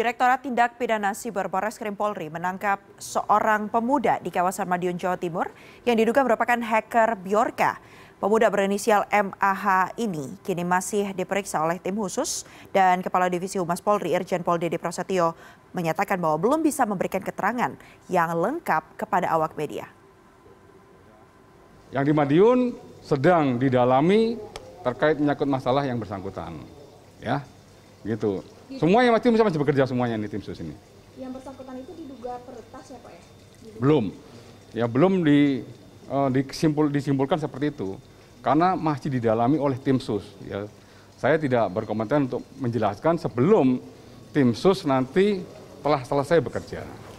Direktorat Tindak Pidana Siber Krim Polri menangkap seorang pemuda di kawasan Madiun, Jawa Timur yang diduga merupakan hacker Bjorka. Pemuda berinisial MAH ini kini masih diperiksa oleh tim khusus dan Kepala Divisi Humas Polri Irjen Pol Dede Prasetyo menyatakan bahwa belum bisa memberikan keterangan yang lengkap kepada awak media. Yang di Madiun sedang didalami terkait menyangkut masalah yang bersangkutan. Ya, gitu. Semuanya masih masih bekerja semuanya ini tim sus ini. Yang bersangkutan itu diduga peretas ya pak ya? Diduga. Belum, ya belum di uh, disimpul, disimpulkan seperti itu karena masih didalami oleh tim sus. Ya. Saya tidak berkomentar untuk menjelaskan sebelum tim sus nanti telah selesai bekerja.